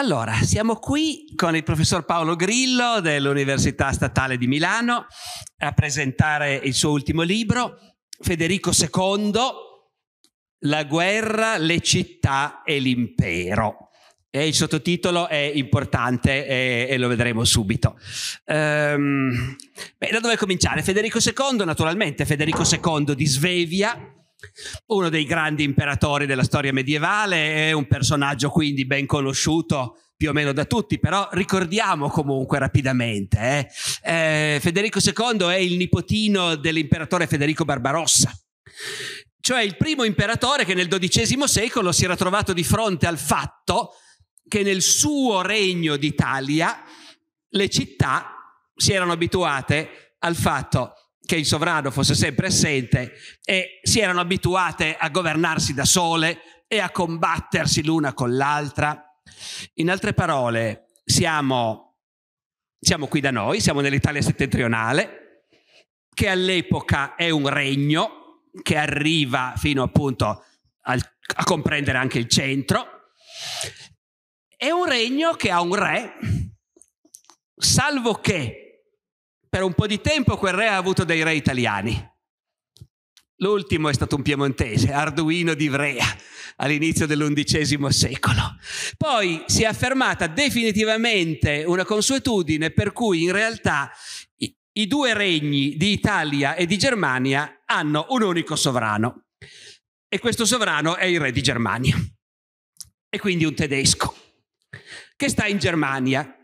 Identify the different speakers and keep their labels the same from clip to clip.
Speaker 1: Allora, siamo qui con il professor Paolo Grillo dell'Università Statale di Milano a presentare il suo ultimo libro, Federico II, La guerra, le città e l'impero. E il sottotitolo è importante e, e lo vedremo subito. Ehm, beh, da dove cominciare? Federico II, naturalmente, Federico II di Svevia, uno dei grandi imperatori della storia medievale, è un personaggio quindi ben conosciuto più o meno da tutti, però ricordiamo comunque rapidamente. Eh? Eh, Federico II è il nipotino dell'imperatore Federico Barbarossa, cioè il primo imperatore che nel XII secolo si era trovato di fronte al fatto che nel suo regno d'Italia le città si erano abituate al fatto che il sovrano fosse sempre assente e si erano abituate a governarsi da sole e a combattersi l'una con l'altra. In altre parole, siamo, siamo qui da noi, siamo nell'Italia settentrionale, che all'epoca è un regno che arriva fino appunto al, a comprendere anche il centro. È un regno che ha un re, salvo che per un po' di tempo quel re ha avuto dei re italiani. L'ultimo è stato un piemontese, Arduino di Vrea, all'inizio dell'undicesimo secolo. Poi si è affermata definitivamente una consuetudine per cui in realtà i, i due regni di Italia e di Germania hanno un unico sovrano. E questo sovrano è il re di Germania. E quindi un tedesco che sta in Germania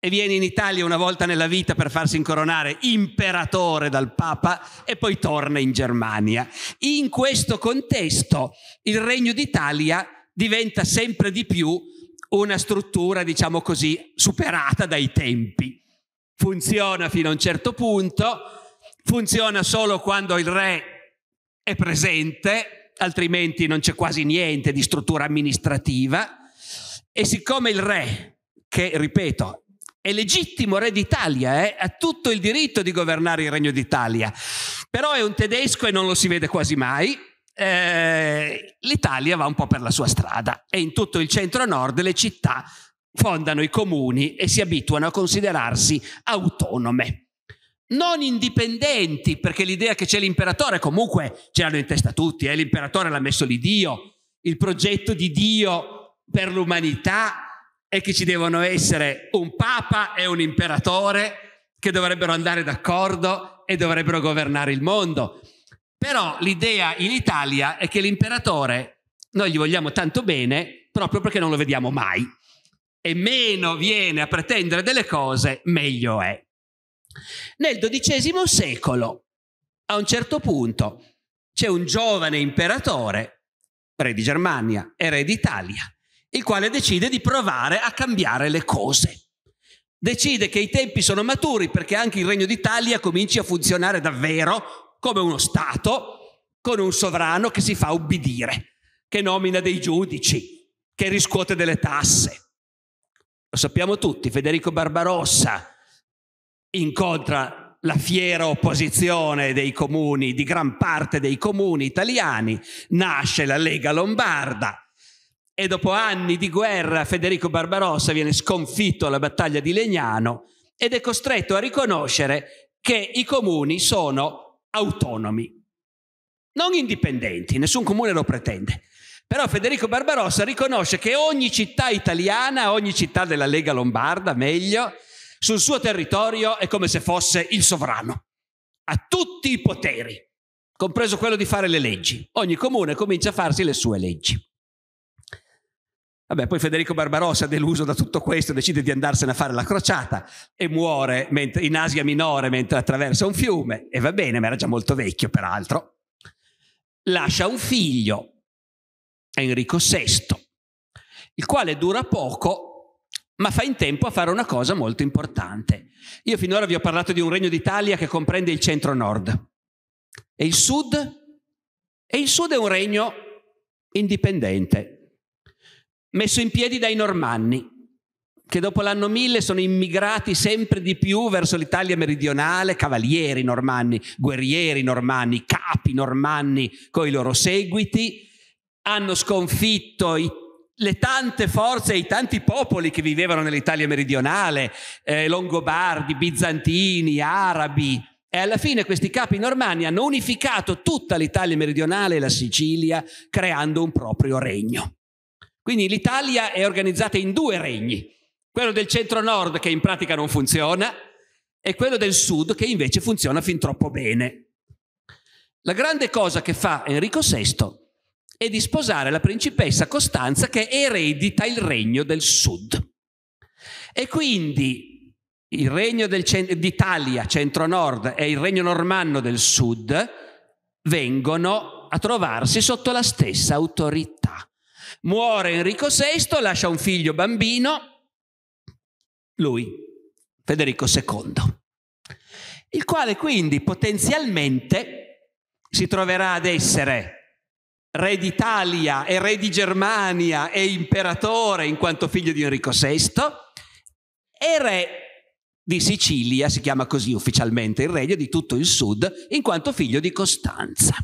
Speaker 1: e viene in Italia una volta nella vita per farsi incoronare imperatore dal Papa e poi torna in Germania. In questo contesto il Regno d'Italia diventa sempre di più una struttura, diciamo così, superata dai tempi. Funziona fino a un certo punto, funziona solo quando il re è presente, altrimenti non c'è quasi niente di struttura amministrativa. E siccome il re, che ripeto è legittimo re d'Italia, eh? ha tutto il diritto di governare il Regno d'Italia, però è un tedesco e non lo si vede quasi mai. Eh, L'Italia va un po' per la sua strada e in tutto il centro-nord le città fondano i comuni e si abituano a considerarsi autonome. Non indipendenti, perché l'idea che c'è l'imperatore comunque ce l'hanno in testa tutti, eh? l'imperatore l'ha messo lì Dio, il progetto di Dio per l'umanità è che ci devono essere un papa e un imperatore che dovrebbero andare d'accordo e dovrebbero governare il mondo. Però l'idea in Italia è che l'imperatore noi gli vogliamo tanto bene proprio perché non lo vediamo mai e meno viene a pretendere delle cose, meglio è. Nel XII secolo, a un certo punto, c'è un giovane imperatore, re di Germania e re d'Italia, il quale decide di provare a cambiare le cose. Decide che i tempi sono maturi perché anche il Regno d'Italia cominci a funzionare davvero come uno Stato, con un sovrano che si fa ubbidire, che nomina dei giudici, che riscuote delle tasse. Lo sappiamo tutti, Federico Barbarossa incontra la fiera opposizione dei comuni, di gran parte dei comuni italiani, nasce la Lega Lombarda, e dopo anni di guerra Federico Barbarossa viene sconfitto alla battaglia di Legnano ed è costretto a riconoscere che i comuni sono autonomi, non indipendenti, nessun comune lo pretende. Però Federico Barbarossa riconosce che ogni città italiana, ogni città della Lega Lombarda, meglio, sul suo territorio è come se fosse il sovrano. Ha tutti i poteri, compreso quello di fare le leggi. Ogni comune comincia a farsi le sue leggi. Vabbè, poi Federico Barbarossa, deluso da tutto questo, decide di andarsene a fare la crociata e muore mentre, in Asia Minore mentre attraversa un fiume. E va bene, ma era già molto vecchio, peraltro. Lascia un figlio, Enrico VI, il quale dura poco, ma fa in tempo a fare una cosa molto importante. Io finora vi ho parlato di un regno d'Italia che comprende il centro-nord. E il sud? E il sud è un regno indipendente, messo in piedi dai normanni, che dopo l'anno 1000 sono immigrati sempre di più verso l'Italia meridionale, cavalieri normanni, guerrieri normanni, capi normanni con i loro seguiti, hanno sconfitto i le tante forze e i tanti popoli che vivevano nell'Italia meridionale, eh, longobardi, bizantini, arabi. E alla fine questi capi normanni hanno unificato tutta l'Italia meridionale e la Sicilia creando un proprio regno. Quindi l'Italia è organizzata in due regni, quello del centro-nord che in pratica non funziona e quello del sud che invece funziona fin troppo bene. La grande cosa che fa Enrico VI è di sposare la principessa Costanza che eredita il regno del sud. E quindi il regno cent- d'Italia, centro-nord, e il regno normanno del sud vengono a trovarsi sotto la stessa autorità. Muore Enrico VI, lascia un figlio bambino, lui, Federico II, il quale quindi potenzialmente si troverà ad essere re d'Italia e re di Germania e imperatore in quanto figlio di Enrico VI e re di Sicilia, si chiama così ufficialmente il regno di tutto il sud, in quanto figlio di Costanza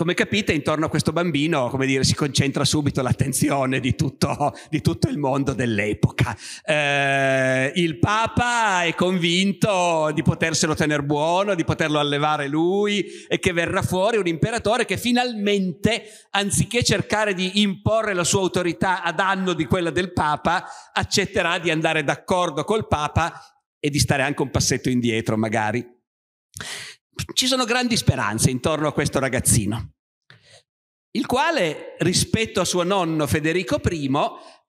Speaker 1: come capite, intorno a questo bambino, come dire, si concentra subito l'attenzione di tutto, di tutto il mondo dell'epoca. Eh, il Papa è convinto di poterselo tenere buono, di poterlo allevare lui e che verrà fuori un imperatore che finalmente, anziché cercare di imporre la sua autorità a danno di quella del Papa, accetterà di andare d'accordo col Papa e di stare anche un passetto indietro magari ci sono grandi speranze intorno a questo ragazzino, il quale rispetto a suo nonno Federico I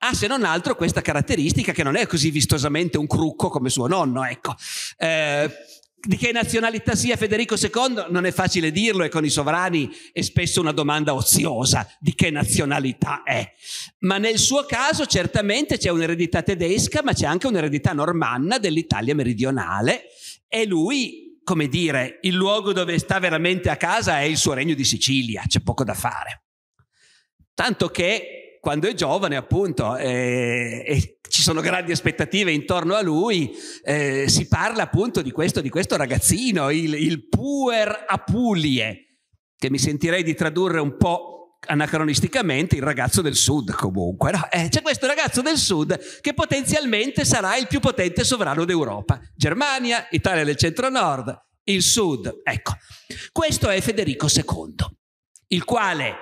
Speaker 1: ha se non altro questa caratteristica che non è così vistosamente un crucco come suo nonno, ecco. Eh, di che nazionalità sia Federico II non è facile dirlo e con i sovrani è spesso una domanda oziosa di che nazionalità è. Ma nel suo caso certamente c'è un'eredità tedesca, ma c'è anche un'eredità normanna dell'Italia meridionale e lui come dire, il luogo dove sta veramente a casa è il suo regno di Sicilia, c'è poco da fare. Tanto che quando è giovane, appunto, eh, e ci sono grandi aspettative intorno a lui, eh, si parla appunto di questo, di questo ragazzino, il, il puer Apulie, che mi sentirei di tradurre un po' anacronisticamente il ragazzo del sud comunque. No? Eh, c'è questo ragazzo del sud che potenzialmente sarà il più potente sovrano d'Europa. Germania, Italia del centro-nord, il sud. Ecco, questo è Federico II, il quale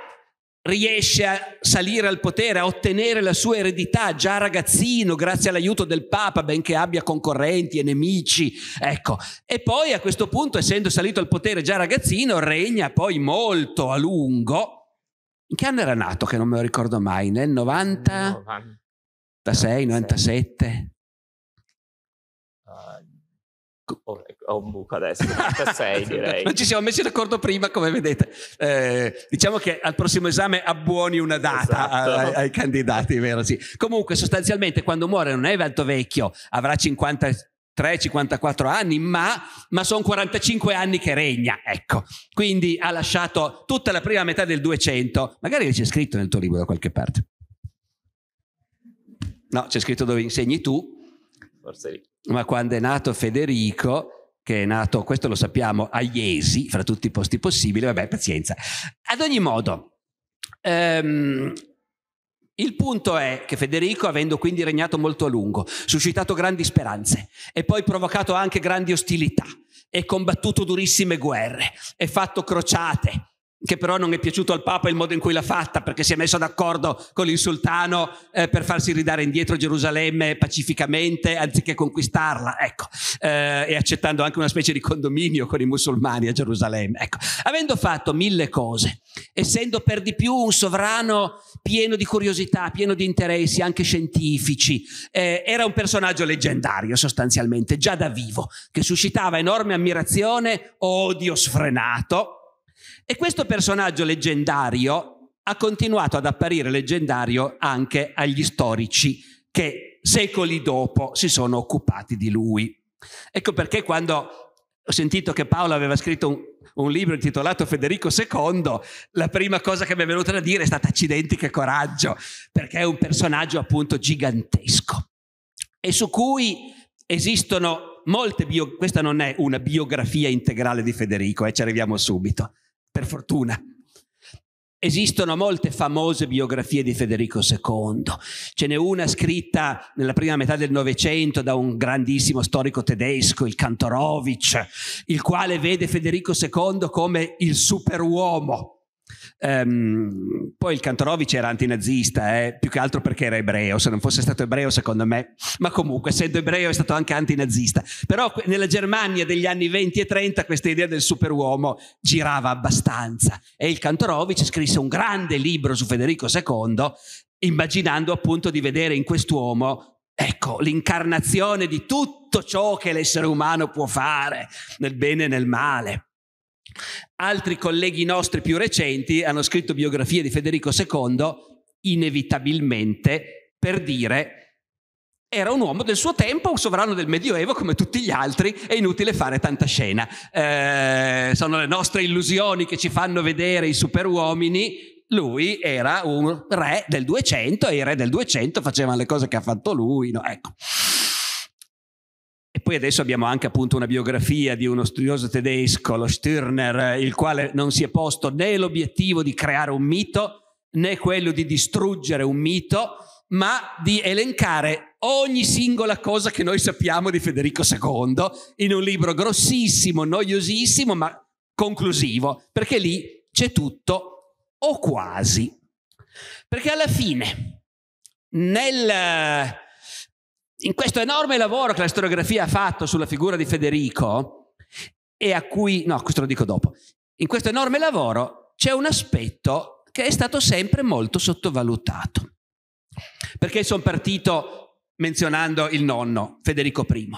Speaker 1: riesce a salire al potere, a ottenere la sua eredità già ragazzino grazie all'aiuto del Papa, benché abbia concorrenti e nemici. Ecco, e poi a questo punto, essendo salito al potere già ragazzino, regna poi molto a lungo in che anno era nato che non me lo ricordo mai? Nel 90? 96, 97?
Speaker 2: ho un buco adesso, 96 direi. non ci siamo messi d'accordo prima, come vedete. Eh, diciamo
Speaker 1: che al prossimo esame abbuoni una data esatto. ai, ai, candidati, vero? Sì. Comunque, sostanzialmente, quando muore non è Valto Vecchio, avrà 50 53-54 anni, ma, ma sono 45 anni che regna, ecco. Quindi ha lasciato tutta la prima metà del 200, magari c'è scritto nel tuo libro da qualche parte. No, c'è scritto dove insegni tu, Forse lì. ma quando è nato Federico che è nato, questo lo sappiamo, a Iesi, fra tutti i posti possibili, vabbè, pazienza. Ad ogni modo, ehm, il punto è che Federico, avendo quindi regnato molto a lungo, suscitato grandi speranze e poi provocato anche grandi ostilità, e combattuto durissime guerre, e fatto crociate, che però non è piaciuto al Papa il modo in cui l'ha fatta, perché si è messo d'accordo con il sultano eh, per farsi ridare indietro Gerusalemme pacificamente anziché conquistarla, ecco, eh, e accettando anche una specie di condominio con i musulmani a Gerusalemme. Ecco. Avendo fatto mille cose, essendo per di più un sovrano pieno di curiosità, pieno di interessi anche scientifici, eh, era un personaggio leggendario sostanzialmente, già da vivo, che suscitava enorme ammirazione o odio sfrenato e questo personaggio leggendario ha continuato ad apparire leggendario anche agli storici che secoli dopo si sono occupati di lui. Ecco perché quando ho sentito che Paolo aveva scritto un, un, libro intitolato Federico II, la prima cosa che mi è venuta da dire è stata accidenti che coraggio, perché è un personaggio appunto gigantesco e su cui esistono molte biografie, questa non è una biografia integrale di Federico, eh, ci arriviamo subito, per fortuna. Esistono molte famose biografie di Federico II. Ce n'è una scritta nella prima metà del Novecento da un grandissimo storico tedesco, il Kantorowicz, il quale vede Federico II come il superuomo, Um, poi il Kantorovic era antinazista, eh, più che altro perché era ebreo, se non fosse stato ebreo secondo me, ma comunque essendo ebreo è stato anche antinazista. Però nella Germania degli anni 20 e 30 questa idea del superuomo girava abbastanza e il Kantorovic scrisse un grande libro su Federico II immaginando appunto di vedere in quest'uomo Ecco, l'incarnazione di tutto ciò che l'essere umano può fare, nel bene e nel male. Altri colleghi nostri più recenti hanno scritto biografie di Federico II, inevitabilmente, per dire era un uomo del suo tempo, un sovrano del Medioevo come tutti gli altri, è inutile fare tanta scena. Eh, sono le nostre illusioni che ci fanno vedere i superuomini, lui era un re del 200 e i re del 200 facevano le cose che ha fatto lui. No? Ecco poi adesso abbiamo anche appunto una biografia di uno studioso tedesco, lo Stirner, il quale non si è posto né l'obiettivo di creare un mito né quello di distruggere un mito, ma di elencare ogni singola cosa che noi sappiamo di Federico II in un libro grossissimo, noiosissimo, ma conclusivo, perché lì c'è tutto o quasi. Perché alla fine, nel in questo enorme lavoro che la storiografia ha fatto sulla figura di Federico e a cui, no, questo lo dico dopo, in questo enorme lavoro c'è un aspetto che è stato sempre molto sottovalutato. Perché sono partito menzionando il nonno, Federico I?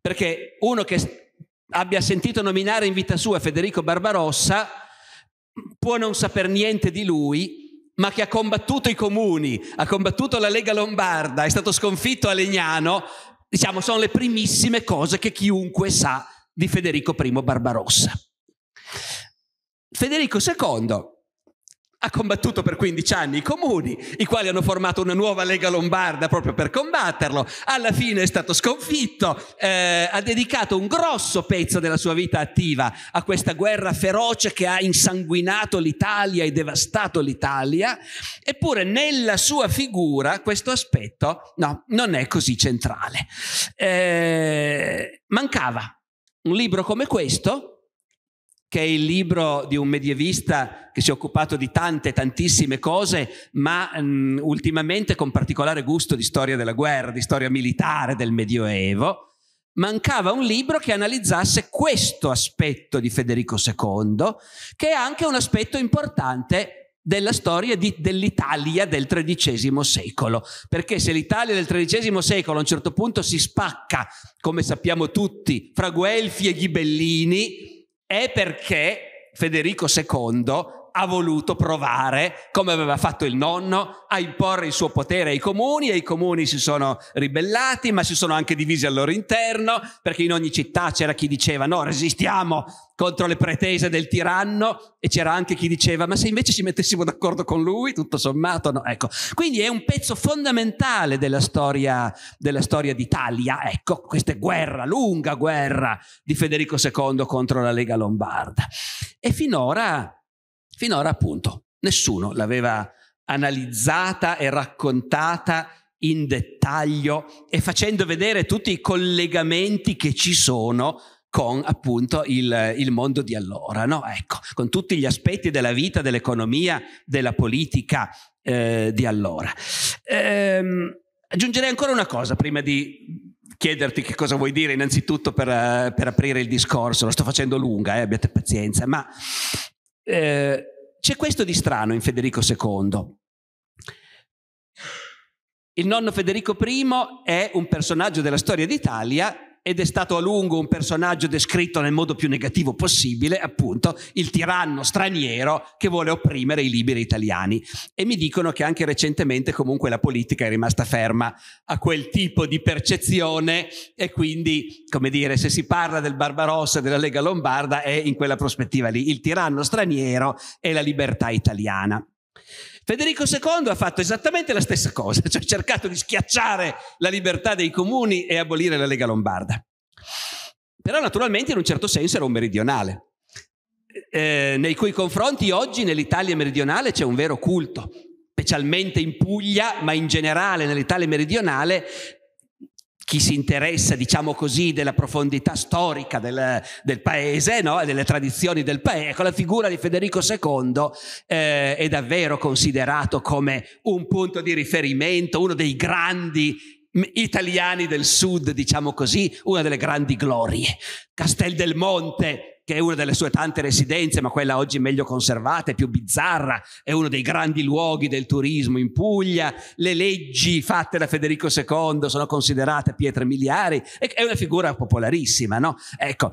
Speaker 1: Perché uno che abbia sentito nominare in vita sua Federico Barbarossa può non saper niente di lui, ma che ha combattuto i comuni, ha combattuto la Lega Lombarda, è stato sconfitto a Legnano, diciamo, sono le primissime cose che chiunque sa di Federico I Barbarossa. Federico II ha combattuto per 15 anni i comuni, i quali hanno formato una nuova Lega Lombarda proprio per combatterlo. Alla fine è stato sconfitto, eh, ha dedicato un grosso pezzo della sua vita attiva a questa guerra feroce che ha insanguinato l'Italia e devastato l'Italia. Eppure nella sua figura questo aspetto no, non è così centrale. Eh, mancava un libro come questo che è il libro di un medievista che si è occupato di tante, tantissime cose, ma mh, mm, ultimamente con particolare gusto di storia della guerra, di storia militare del Medioevo, mancava un libro che analizzasse questo aspetto di Federico II, che è anche un aspetto importante della storia di, dell'Italia del XIII secolo, perché se l'Italia del XIII secolo a un certo punto si spacca, come sappiamo tutti, fra Guelfi e Ghibellini, è perché Federico II ha voluto provare, come aveva fatto il nonno, a imporre il suo potere ai comuni e i comuni si sono ribellati, ma si sono anche divisi al loro interno, perché in ogni città c'era chi diceva no, resistiamo contro le pretese del tiranno e c'era anche chi diceva ma se invece ci mettessimo d'accordo con lui, tutto sommato no, ecco. Quindi è un pezzo fondamentale della storia, della storia d'Italia, ecco, questa guerra, lunga guerra di Federico II contro la Lega Lombarda. E finora Finora appunto nessuno l'aveva analizzata e raccontata in dettaglio e facendo vedere tutti i collegamenti che ci sono con appunto il, il mondo di allora, no? ecco, con tutti gli aspetti della vita, dell'economia, della politica eh, di allora. Ehm, aggiungerei ancora una cosa prima di chiederti che cosa vuoi dire innanzitutto per, per aprire il discorso, lo sto facendo lunga, eh, abbiate pazienza, ma eh, c'è questo di strano in Federico II. Il nonno Federico I è un personaggio della storia d'Italia ed è stato a lungo un personaggio descritto nel modo più negativo possibile, appunto, il tiranno straniero che vuole opprimere i liberi italiani. E mi dicono che anche recentemente comunque la politica è rimasta ferma a quel tipo di percezione e quindi, come dire, se si parla del Barbarossa e della Lega Lombarda è in quella prospettiva lì, il tiranno straniero e la libertà italiana. Federico II ha fatto esattamente la stessa cosa, cioè ha cercato di schiacciare la libertà dei comuni e abolire la Lega Lombarda. Però naturalmente in un certo senso era un meridionale, eh, eh nei cui confronti oggi nell'Italia meridionale c'è un vero culto, specialmente in Puglia, ma in generale nell'Italia meridionale chi si interessa, diciamo così, della profondità storica del, del paese, no? delle tradizioni del paese, ecco, la figura di Federico II eh, è davvero considerato come un punto di riferimento, uno dei grandi italiani del sud, diciamo così, una delle grandi glorie. Castel del Monte, che è una delle sue tante residenze, ma quella oggi meglio conservata e più bizzarra, è uno dei grandi luoghi del turismo in Puglia, le leggi fatte da Federico II sono considerate pietre miliari, è una figura popolarissima, no? Ecco,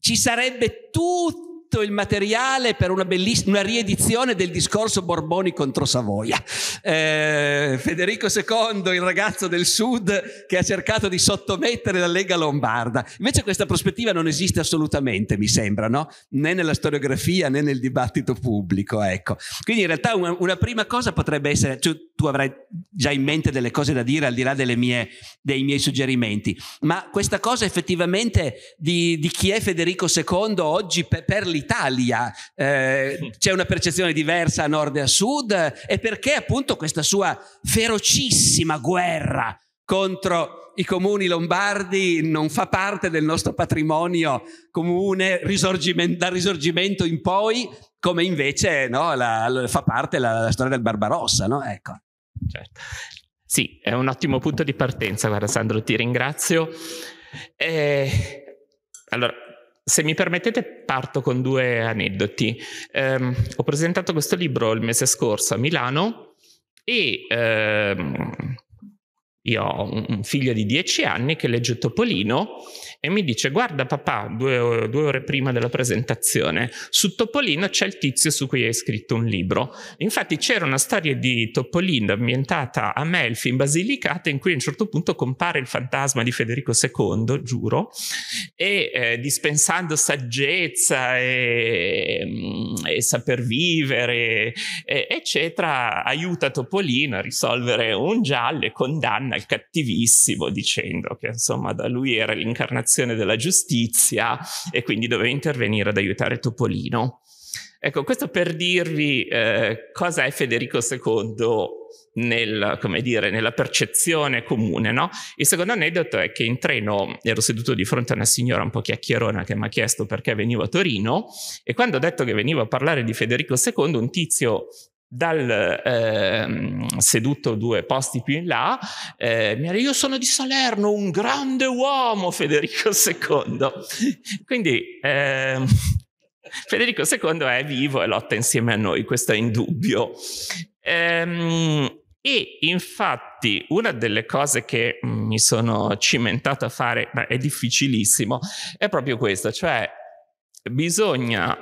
Speaker 1: ci sarebbe tutto tutto il materiale per una, belliss- una riedizione del discorso Borboni contro Savoia. Eh, Federico II, il ragazzo del Sud che ha cercato di sottomettere la Lega Lombarda. Invece questa prospettiva non esiste assolutamente, mi sembra, no? né nella storiografia né nel dibattito pubblico. Ecco. Quindi in realtà una, una prima cosa potrebbe essere, cioè, tu avrai già in mente delle cose da dire al di là mie, dei miei suggerimenti, ma questa cosa effettivamente di, di chi è Federico II oggi per, per l'Italia l'Italia? Eh, c'è una percezione diversa a nord e a sud? E perché appunto questa sua ferocissima guerra contro i comuni lombardi non fa parte del nostro patrimonio comune risorgimento, dal risorgimento in poi, come invece no, la, la, fa parte
Speaker 2: la, la, storia del Barbarossa, no? Ecco. Certo. Sì, è un ottimo punto di partenza, guarda Sandro, ti ringrazio. Eh, allora, se mi permettete parto con due aneddoti. Eh, ho presentato questo libro il mese scorso a Milano e ehm, io ho un figlio di 10 anni che legge Topolino e mi dice guarda papà, due, due ore prima della presentazione, su Topolino c'è il tizio su cui hai scritto un libro. Infatti c'era una storia di Topolino ambientata a Melfi in Basilicata in cui a un certo punto compare il fantasma di Federico II, giuro, e eh, dispensando saggezza e, mm, e saper vivere, e, eccetera, aiuta Topolino a risolvere un giallo e condanna il cattivissimo dicendo che insomma da lui era l'incarnazione applicazione della giustizia e quindi doveva intervenire ad aiutare Topolino. Ecco, questo per dirvi eh, cosa è Federico II nel, dire, nella percezione comune. No? Il secondo aneddoto è che in treno ero seduto di fronte a una signora un po' chiacchierona che mi ha chiesto perché venivo a Torino e quando ho detto che venivo a parlare di Federico II, un tizio dal eh, seduto due posti più in là, eh, ha era io sono di Salerno, un grande uomo Federico II. Quindi eh, Federico II è vivo e lotta insieme a noi, questo è indubbio. Ehm, e infatti una delle cose che mi sono cimentato a fare, ma è difficilissimo, è proprio questo: cioè bisogna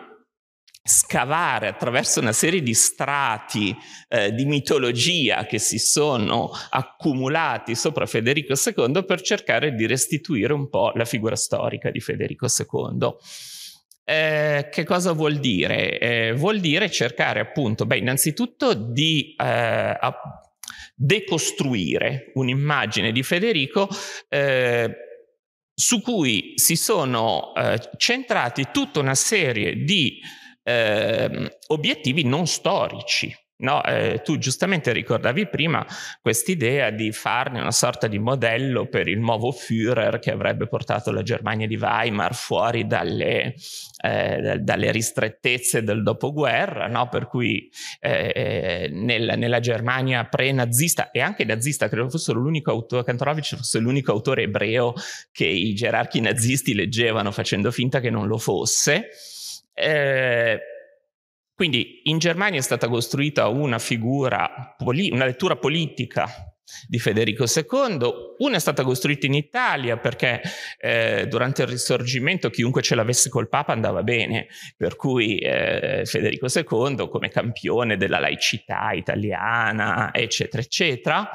Speaker 2: scavare attraverso una serie di strati eh, di mitologia che si sono accumulati sopra Federico II per cercare di restituire un po' la figura storica di Federico II. Eh, che cosa vuol dire? Eh, vuol dire cercare appunto, beh, innanzitutto di eh, decostruire un'immagine di Federico eh, su cui si sono eh, centrati tutta una serie di eh, obiettivi non storici. No, eh, tu giustamente ricordavi prima quest'idea di farne una sorta di modello per il nuovo Führer che avrebbe portato la Germania di Weimar fuori dalle, eh, dalle ristrettezze del dopoguerra, no? per cui eh, eh, nella, nella, Germania pre-nazista e anche nazista, credo fosse l'unico autore, Kantorowicz fosse l'unico autore ebreo che i gerarchi nazisti leggevano facendo finta che non lo fosse. Eh, quindi in Germania è stata costruita una figura, una lettura politica di Federico II, una è stata costruita in Italia perché eh, durante il risorgimento chiunque ce l'avesse col Papa andava bene, per cui eh, Federico II come campione della laicità italiana, eccetera, eccetera.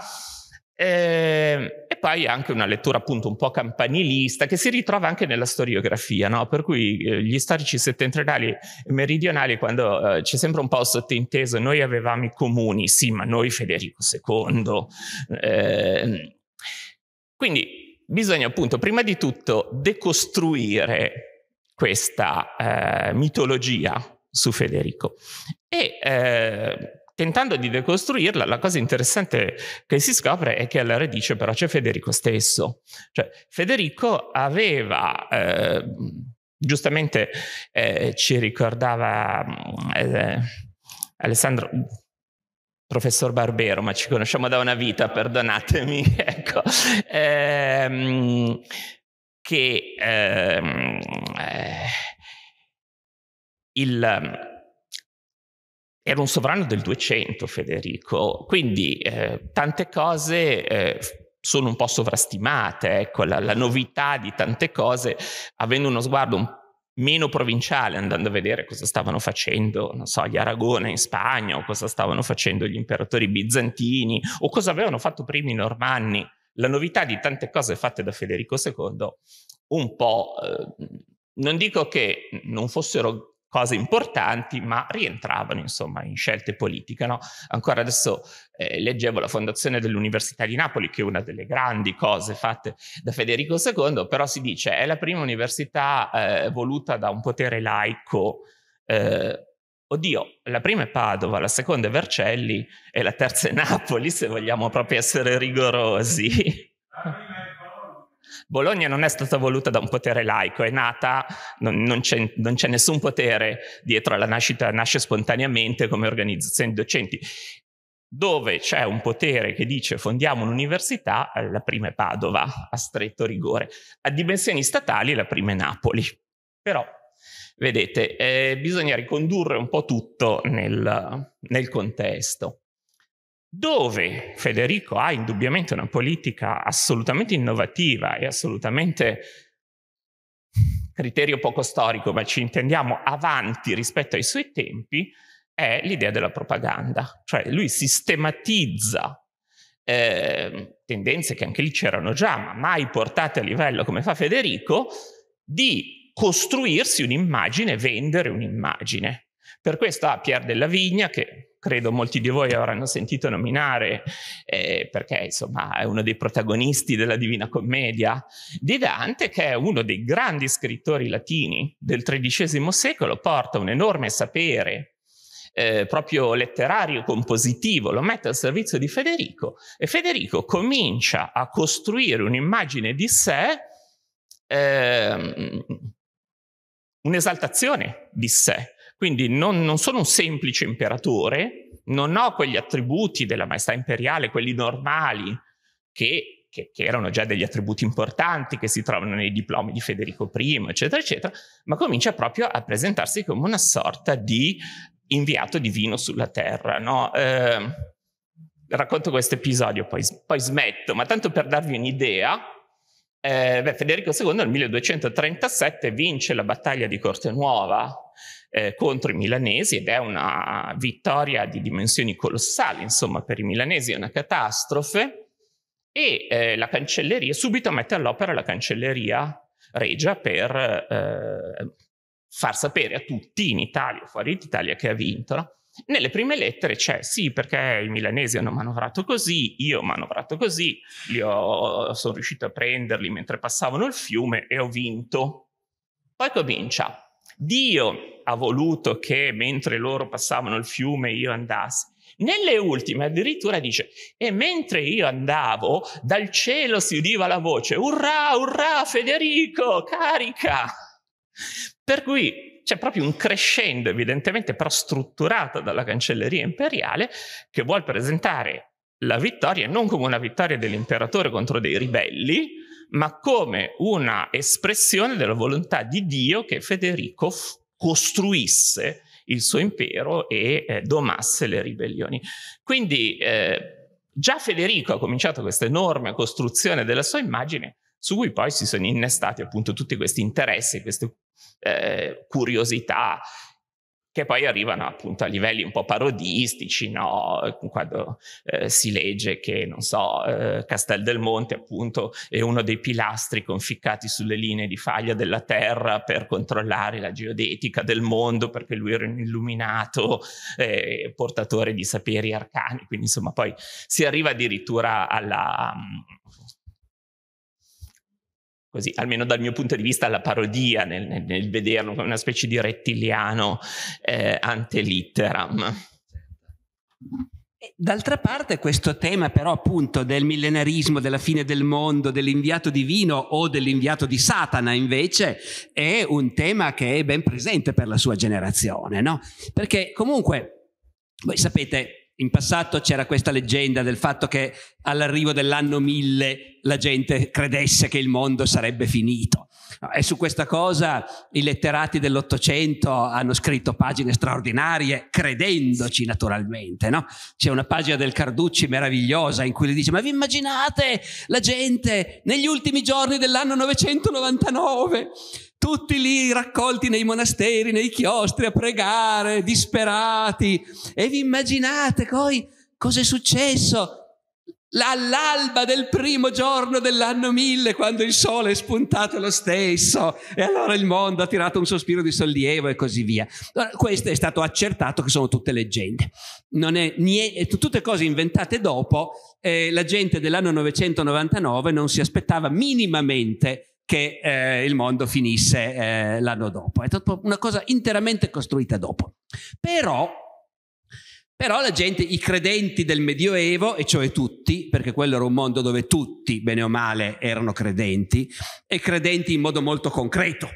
Speaker 2: Eh, poi anche una lettura appunto un po' campanilista che si ritrova anche nella storiografia, no? per cui eh, gli storici settentrionali e meridionali quando eh, c'è sempre un po' il sottinteso noi avevamo i comuni, sì, ma noi Federico II. Eh, quindi bisogna appunto prima di tutto decostruire questa eh, mitologia su Federico e eh, tentando di decostruirla, la cosa interessante che si scopre è che alla radice però c'è Federico stesso. Cioè, Federico aveva... Eh, giustamente eh, ci ricordava eh, Alessandro professor Barbero, ma ci conosciamo da una vita, perdonatemi, ecco, ehm, che ehm, eh, il era un sovrano del 200 Federico, quindi eh, tante cose eh, sono un po' sovrastimate, ecco, la, la, novità di tante cose, avendo uno sguardo un meno provinciale, andando a vedere cosa stavano facendo, non so, gli Aragone in Spagna, o cosa stavano facendo gli imperatori bizantini, o cosa avevano fatto prima i Normanni. La novità di tante cose fatte da Federico II un po'... Eh, non dico che non fossero cose importanti, ma rientravano insomma in scelte politiche. No? Ancora adesso eh, leggevo la fondazione dell'Università di Napoli, che è una delle grandi cose fatte da Federico II, però si dice è la prima università eh, voluta da un potere laico. Eh, Oddio, la prima è Padova, la seconda è Vercelli e la terza è Napoli, se vogliamo proprio essere rigorosi. Bologna non è stata voluta da un potere laico, è nata, non, non, c'è, non c'è, nessun potere dietro alla nascita, nasce spontaneamente come organizzazione di docenti. Dove c'è un potere che dice fondiamo un'università, la prima è Padova, a stretto rigore. A dimensioni statali la prima è Napoli. Però, vedete, eh, bisogna ricondurre un po' tutto nel, nel contesto dove Federico ha indubbiamente una politica assolutamente innovativa e assolutamente criterio poco storico, ma ci intendiamo avanti rispetto ai suoi tempi, è l'idea della propaganda. Cioè lui sistematizza eh, tendenze che anche lì c'erano già, ma mai portate a livello come fa Federico, di costruirsi un'immagine, vendere un'immagine. Per questo ha ah, Pier della Vigna, che credo molti di voi avranno sentito nominare, eh, perché insomma è uno dei protagonisti della Divina Commedia, di Dante, che è uno dei grandi scrittori latini del XIII secolo, porta un enorme sapere eh, proprio letterario compositivo, lo mette al servizio di Federico e Federico comincia a costruire un'immagine di sé, ehm, un'esaltazione di sé, quindi non, non sono un semplice imperatore, non ho quegli attributi della maestà imperiale, quelli normali, che, che, che, erano già degli attributi importanti che si trovano nei diplomi di Federico I, eccetera, eccetera, ma comincia proprio a presentarsi come una sorta di inviato divino sulla terra. No? Eh, racconto questo episodio, poi, poi smetto, ma tanto per darvi un'idea, eh, beh, Federico II nel 1237 vince la battaglia di Corte Nuova eh, contro i milanesi ed è una vittoria di dimensioni colossali, insomma, per i milanesi è una catastrofe. E eh, la cancelleria subito mette all'opera la cancelleria regia per eh, far sapere a tutti in Italia, fuori d'Italia, che ha vinto. No? Nelle prime lettere c'è sì perché i milanesi hanno manovrato così, io ho manovrato così, ho, sono riuscito a prenderli mentre passavano il fiume e ho vinto. Poi comincia, Dio ha voluto che mentre loro passavano il fiume io andassi. Nelle ultime addirittura dice, e mentre io andavo, dal cielo si udiva la voce, urrà, urrà, Federico, carica! Per cui c'è proprio un crescendo evidentemente però strutturato dalla cancelleria imperiale che vuol presentare la vittoria non come una vittoria dell'imperatore contro dei ribelli, ma come una espressione della volontà di Dio che Federico f- costruisse il suo impero e eh, domasse le ribellioni. Quindi eh, già Federico ha cominciato questa enorme costruzione della sua immagine, su cui poi si sono innestati appunto tutti questi interessi, queste eh, curiosità che poi arrivano appunto a livelli un po' parodistici, no? quando eh, si legge che, non so, eh, Castel del Monte appunto è uno dei pilastri conficcati sulle linee di faglia della Terra per controllare la geodetica del mondo, perché lui era un illuminato eh, portatore di saperi arcani, quindi insomma poi si arriva addirittura alla... Mm, così, almeno dal mio punto di vista, la parodia nel, nel, nel vederlo come una specie di rettiliano eh, ante litteram.
Speaker 1: D'altra parte questo tema però appunto del millenarismo, della fine del mondo, dell'inviato divino o dell'inviato di Satana invece è un tema che è ben presente per la sua generazione, no? Perché comunque, voi sapete, in passato c'era questa leggenda del fatto che all'arrivo dell'anno 1000 la gente credesse che il mondo sarebbe finito. E su questa cosa i letterati dell'Ottocento hanno scritto pagine straordinarie, credendoci naturalmente. No? C'è una pagina del Carducci meravigliosa in cui gli dice: Ma vi immaginate la gente negli ultimi giorni dell'anno 999? tutti lì raccolti nei monasteri, nei chiostri a pregare, disperati. E vi immaginate poi cosa è successo? All'alba del primo giorno dell'anno 1000, quando il sole è spuntato lo stesso, e allora il mondo ha tirato un sospiro di sollievo e così via. Allora, questo è stato accertato che sono tutte leggende, Non è, niente, eh, tutte cose inventate dopo. Eh, la gente dell'anno 999 non si aspettava minimamente che eh, il mondo finisse eh, l'anno dopo. È stata una cosa interamente costruita dopo. Però, però la gente, i credenti del Medioevo, e cioè tutti, perché quello era un mondo dove tutti, bene o male, erano credenti, e credenti in modo molto concreto,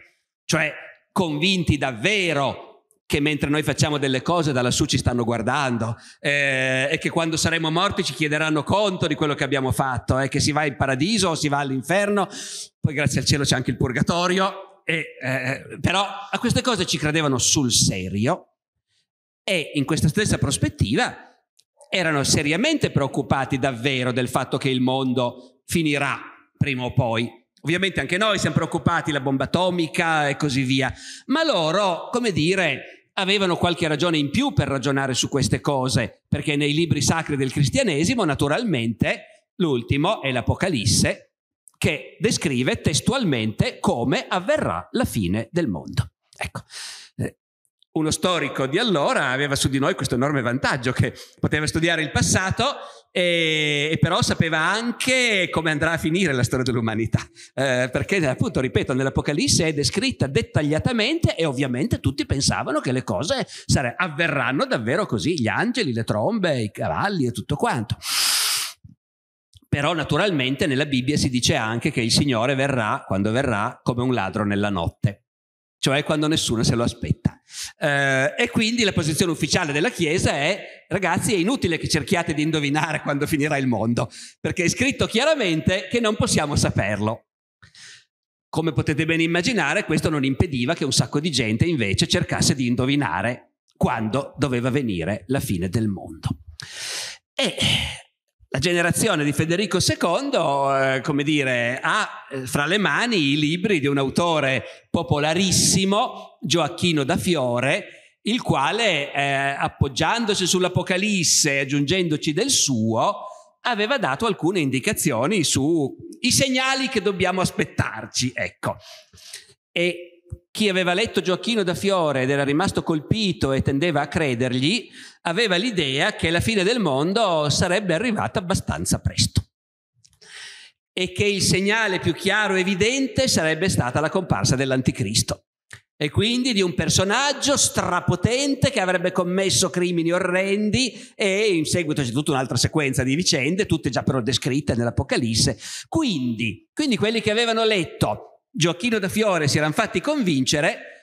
Speaker 1: cioè convinti davvero che mentre noi facciamo delle cose da lassù ci stanno guardando eh, e che quando saremo morti ci chiederanno conto di quello che abbiamo fatto, eh, che si va in paradiso o si va all'inferno, poi grazie al cielo c'è anche il purgatorio, e, eh, però a queste cose ci credevano sul serio e in questa stessa prospettiva erano seriamente preoccupati davvero del fatto che il mondo finirà prima o poi. Ovviamente anche noi siamo preoccupati, la bomba atomica e così via, ma loro, come dire, avevano qualche ragione in più per ragionare su queste cose, perché nei libri sacri del cristianesimo, naturalmente, l'ultimo è l'Apocalisse, che descrive testualmente come avverrà la fine del mondo. Ecco uno storico di allora aveva su di noi questo enorme vantaggio che poteva studiare il passato e, e però sapeva anche come andrà a finire la storia dell'umanità, eh, perché appunto, ripeto, nell'Apocalisse è descritta dettagliatamente e ovviamente tutti pensavano che le cose sare- avverranno davvero così, gli angeli, le trombe, i cavalli e tutto quanto. Però naturalmente nella Bibbia si dice anche che il Signore verrà, quando verrà, come un ladro nella notte cioè quando nessuno se lo aspetta. Eh, e quindi la posizione ufficiale della Chiesa è, ragazzi, è inutile che cerchiate di indovinare quando finirà il mondo, perché è scritto chiaramente che non possiamo saperlo. Come potete ben immaginare, questo non impediva che un sacco di gente invece cercasse di indovinare quando doveva venire la fine del mondo. E la generazione di Federico II, eh, come dire, ha eh, fra le mani i libri di un autore popolarissimo, Gioacchino da Fiore, il quale, eh, appoggiandosi sull'Apocalisse e aggiungendoci del suo, aveva dato alcune indicazioni sui segnali che dobbiamo aspettarci. Ecco. E chi aveva letto Gioacchino da Fiore ed era rimasto colpito e tendeva a credergli, aveva l'idea che la fine del mondo sarebbe arrivata abbastanza presto e che il segnale più chiaro e evidente sarebbe stata la comparsa dell'anticristo e quindi di un personaggio strapotente che avrebbe commesso crimini orrendi e in seguito c'è tutta un'altra sequenza di vicende, tutte già però descritte nell'Apocalisse. Quindi, quindi quelli che avevano letto Gioacchino da Fiore si erano fatti convincere,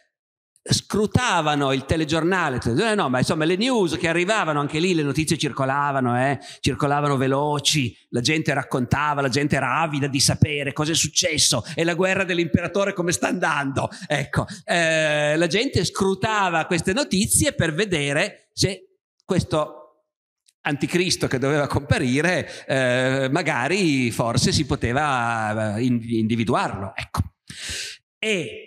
Speaker 1: scrutavano il telegiornale, eh, no, ma insomma le news che arrivavano, anche lì le notizie circolavano, eh, circolavano veloci, la gente raccontava, la gente era avida di sapere cosa è successo e la guerra dell'imperatore come sta andando. Ecco, eh, la gente scrutava queste notizie per vedere se questo anticristo che doveva comparire, eh, magari forse si poteva eh, individuarlo. Ecco. E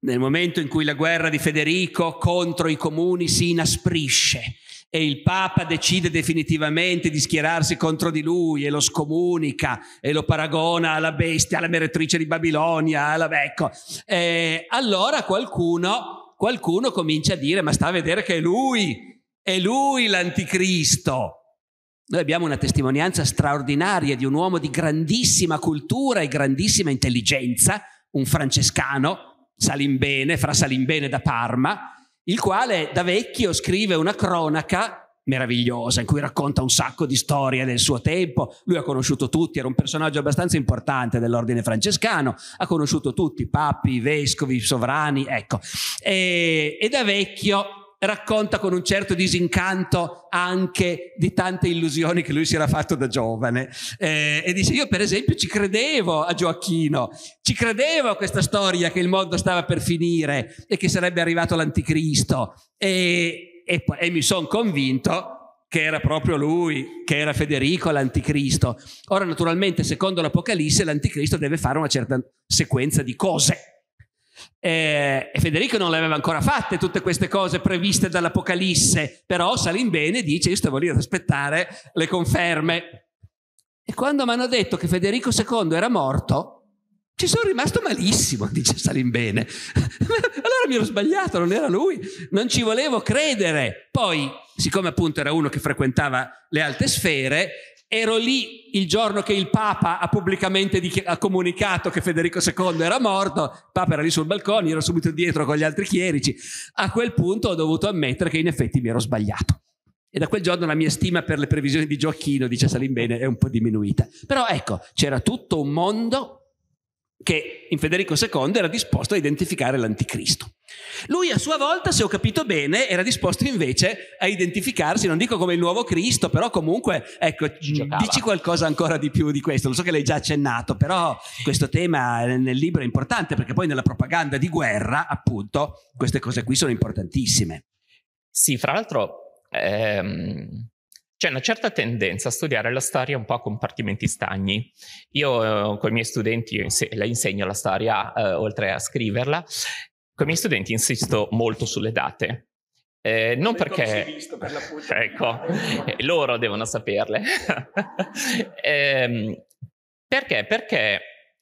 Speaker 1: nel momento in cui la guerra di Federico contro i comuni si inasprisce e il Papa decide definitivamente di schierarsi contro di lui e lo scomunica e lo paragona alla bestia, alla meretrice di Babilonia, alla becco, e eh, allora qualcuno, qualcuno comincia a dire ma sta a vedere che è lui, è lui l'anticristo. Noi abbiamo una testimonianza straordinaria di un uomo di grandissima cultura e grandissima intelligenza, un francescano, Salimbene, fra Salimbene da Parma, il quale da vecchio scrive una cronaca meravigliosa in cui racconta un sacco di storie del suo tempo. Lui ha conosciuto tutti, era un personaggio abbastanza importante dell'ordine francescano, ha conosciuto tutti, papi, vescovi, sovrani, ecco. E, e da vecchio racconta con un certo disincanto anche di tante illusioni che lui si era fatto da giovane eh, e dice io per esempio ci credevo a Gioacchino, ci credevo a questa storia che il mondo stava per finire e che sarebbe arrivato l'anticristo e, e, e mi sono convinto che era proprio lui, che era Federico l'anticristo. Ora naturalmente secondo l'Apocalisse l'anticristo deve fare una certa sequenza di cose eh, e Federico non le aveva ancora fatte tutte queste cose previste dall'Apocalisse, però Salimbene dice io stavo lì ad aspettare le conferme. E quando mi hanno detto che Federico II era morto, ci sono rimasto malissimo, dice Salimbene. allora mi ero sbagliato, non era lui, non ci volevo credere. Poi, siccome appunto era uno che frequentava le alte sfere, Ero lì il giorno che il Papa ha pubblicamente dichi- ha comunicato che Federico II era morto, il Papa era lì sul balcone, ero subito dietro con gli altri chierici. A quel punto ho dovuto ammettere che in effetti mi ero sbagliato. E da quel giorno la mia stima per le previsioni di Gioacchino, dice Salimbene, è un po' diminuita. Però ecco, c'era tutto un mondo che in Federico II era disposto a identificare l'anticristo. Lui a sua volta, se ho capito bene, era disposto invece a identificarsi, non dico come il nuovo Cristo, però comunque, ecco, mm, Giocava. dici qualcosa ancora di più di questo, lo so che l'hai già accennato, però questo tema nel libro è importante perché poi nella propaganda di guerra, appunto, queste
Speaker 2: cose qui sono importantissime. Sì, fra l'altro ehm, c'è una certa tendenza a studiare la storia un po' a compartimenti stagni. Io eh, con i miei studenti inse- la insegno la storia, eh, oltre a scriverla, con i miei studenti insisto molto sulle date. Eh, non per perché... Per ecco, eh, loro devono saperle. eh, perché? Perché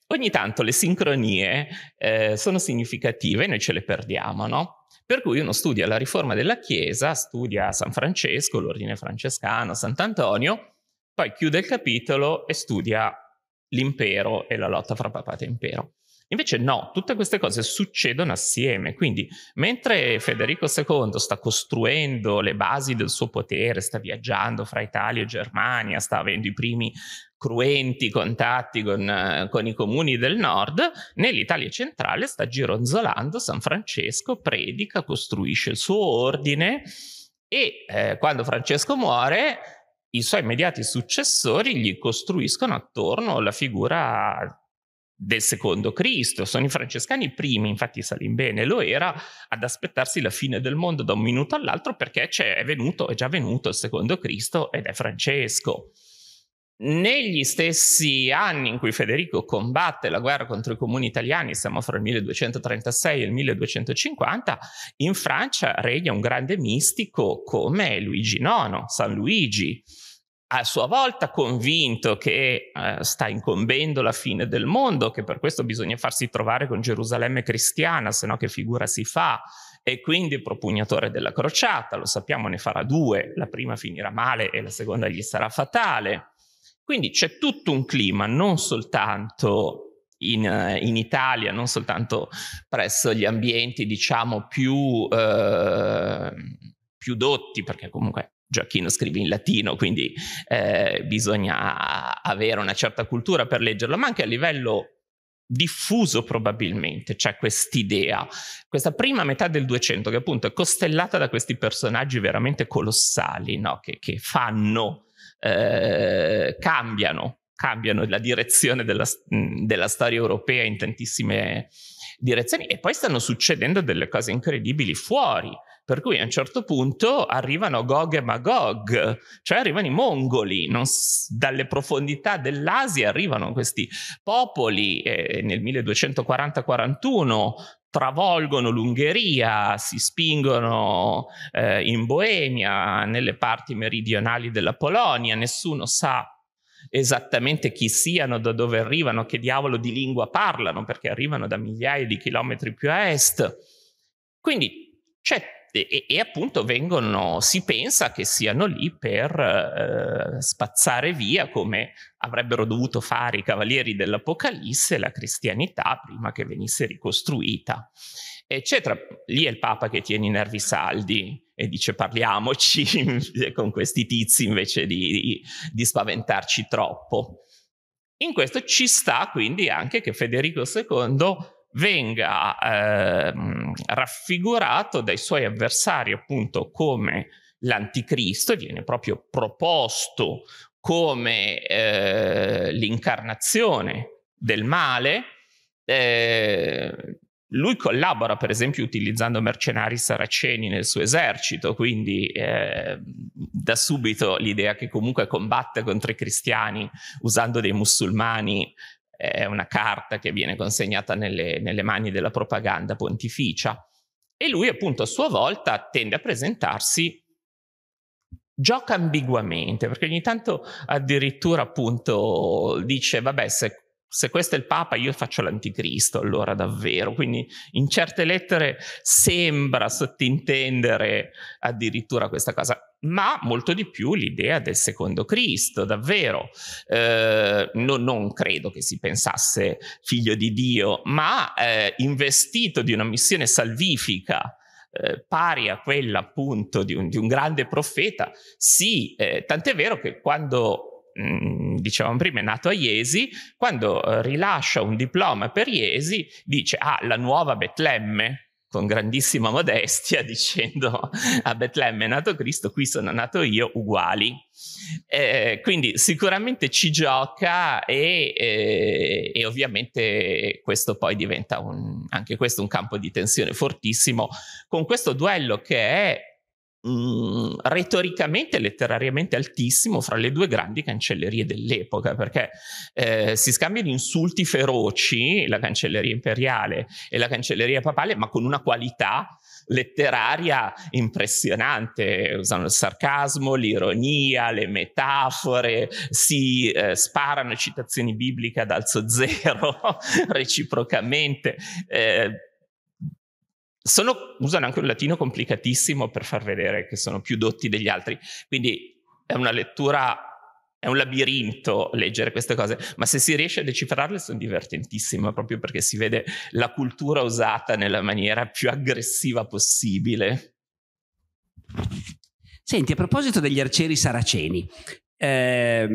Speaker 2: ogni tanto le sincronie eh, sono significative e noi ce le perdiamo, no? Per cui uno studia la riforma della Chiesa, studia San Francesco, l'ordine francescano, Sant'Antonio, poi chiude il capitolo e studia l'impero e la lotta fra papato e impero. Invece no, tutte queste cose succedono assieme, quindi mentre Federico II sta costruendo le basi del suo potere, sta viaggiando fra Italia e Germania, sta avendo i primi cruenti contatti con, eh, con, i comuni del nord, nell'Italia centrale sta gironzolando San Francesco, predica, costruisce il suo ordine e eh, quando Francesco muore i suoi immediati successori gli costruiscono attorno la figura del secondo Cristo, sono i francescani i primi, infatti Salimbene lo era, ad aspettarsi la fine del mondo da un minuto all'altro perché è venuto, è già venuto il secondo Cristo ed è Francesco. Negli stessi anni in cui Federico combatte la guerra contro i comuni italiani, siamo fra il 1236 e il 1250, in Francia regna un grande mistico come Luigi IX, San Luigi a sua volta convinto che eh, sta incombendo la fine del mondo, che per questo bisogna farsi trovare con Gerusalemme cristiana, se no che figura si fa, e quindi propugnatore della crociata, lo sappiamo ne farà due, la prima finirà male e la seconda gli sarà fatale. Quindi c'è tutto un clima, non soltanto in, eh, in, Italia, non soltanto presso gli ambienti, diciamo, più, eh, più dotti, perché comunque Gioacchino scrive in latino, quindi eh, bisogna avere una certa cultura per leggerlo, ma anche a livello diffuso probabilmente c'è quest'idea, questa prima metà del 200 che appunto è costellata da questi personaggi veramente colossali, no? che, che, fanno, eh, cambiano, cambiano la direzione della, della storia europea in tantissime direzioni e poi stanno succedendo delle cose incredibili fuori. Per cui a un certo punto arrivano Gog e Magog, cioè arrivano i mongoli, s- dalle profondità dell'Asia arrivano questi popoli eh, nel 1240-41 travolgono l'Ungheria, si spingono eh, in Boemia, nelle parti meridionali della Polonia, nessuno sa esattamente chi siano, da dove arrivano, che diavolo di lingua parlano, perché arrivano da migliaia di chilometri più a est. Quindi c'è e, e, appunto vengono, si pensa che siano lì per eh, spazzare via come avrebbero dovuto fare i cavalieri dell'Apocalisse la cristianità prima che venisse ricostruita eccetera. Lì è il Papa che tiene i nervi saldi e dice parliamoci con questi tizi invece di, di spaventarci troppo. In questo ci sta quindi anche che Federico II venga eh, raffigurato dai suoi avversari appunto come l'anticristo e viene proprio proposto come eh, l'incarnazione del male eh, lui collabora, per esempio, utilizzando mercenari saraceni nel suo esercito, quindi eh, da subito l'idea che comunque combatte contro i cristiani usando dei musulmani è una carta che viene consegnata nelle, nelle mani della propaganda pontificia. E lui, appunto, a sua volta tende a presentarsi gioca ambiguamente, perché ogni tanto addirittura appunto dice, vabbè, se se questo è il Papa io faccio l'anticristo allora davvero, quindi in certe lettere sembra sottintendere addirittura questa cosa, ma molto di più l'idea del secondo Cristo, davvero. Eh, no, non credo che si pensasse figlio di Dio, ma eh, investito di una missione salvifica eh, pari a quella appunto di un, di un grande profeta, sì, eh, tant'è vero che quando mh, mm, dicevamo prima, è nato a Iesi, quando eh, rilascia un diploma per Iesi dice, ah, la nuova Betlemme, con grandissima modestia dicendo a Betlemme è nato Cristo, qui sono nato io, uguali. Eh, quindi sicuramente ci gioca e, eh, e ovviamente questo poi diventa un, anche questo un campo di tensione fortissimo con questo duello che è mh, mm, retoricamente e letterariamente altissimo fra le due grandi cancellerie dell'epoca, perché eh, si scambiano insulti feroci, la cancelleria imperiale e la cancelleria papale, ma con una qualità letteraria impressionante, usano il sarcasmo, l'ironia, le metafore, si eh, sparano citazioni bibliche ad alzo zero reciprocamente. Eh, sono, usano anche un latino complicatissimo per far vedere che sono più dotti degli altri. Quindi è una lettura, è un labirinto leggere queste cose, ma se si riesce a decifrarle sono divertentissime, proprio perché si vede la cultura usata nella maniera più aggressiva possibile.
Speaker 1: Senti, a proposito degli arcieri saraceni, eh,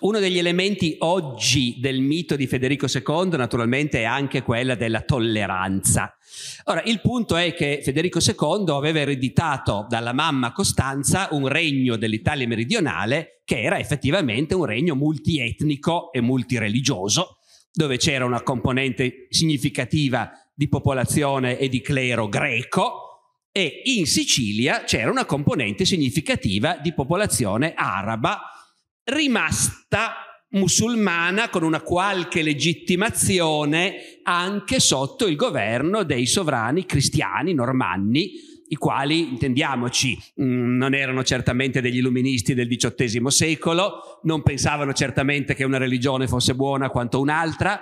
Speaker 1: uno degli elementi oggi del mito di Federico II naturalmente è anche quella della tolleranza. Ora, il punto è che Federico II aveva ereditato dalla mamma Costanza un regno dell'Italia meridionale che era effettivamente un regno multietnico e multireligioso, dove c'era una componente significativa di popolazione e di clero greco, e in Sicilia c'era una componente significativa di popolazione araba rimasta musulmana con una qualche legittimazione anche sotto il governo dei sovrani cristiani normanni i quali, intendiamoci, mm, non erano certamente degli illuministi del XVIII secolo, non pensavano certamente che una religione fosse buona quanto un'altra,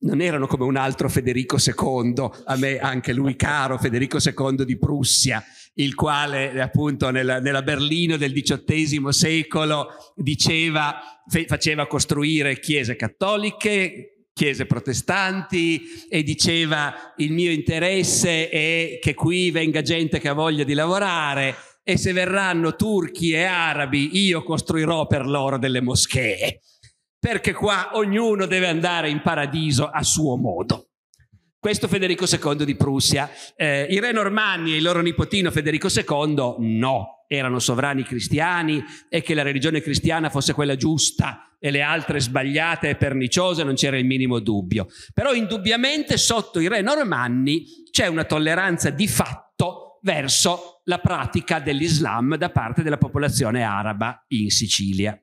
Speaker 1: non erano come un altro Federico II, a me anche lui caro, Federico II di Prussia, il quale appunto nella, nella Berlino del XVIII secolo diceva, faceva costruire chiese cattoliche, chiese protestanti e diceva il mio interesse è che qui venga gente che ha voglia di lavorare e se verranno turchi e arabi io costruirò per loro delle moschee, perché qua ognuno deve andare in paradiso a suo modo. Questo Federico II di Prussia. Eh, I re normanni e il loro nipotino Federico II no, erano sovrani cristiani e che la religione cristiana fosse quella giusta e le altre sbagliate e perniciose non c'era il minimo dubbio. Però indubbiamente sotto i re normanni c'è una tolleranza di fatto verso la pratica dell'Islam da parte della popolazione araba in Sicilia.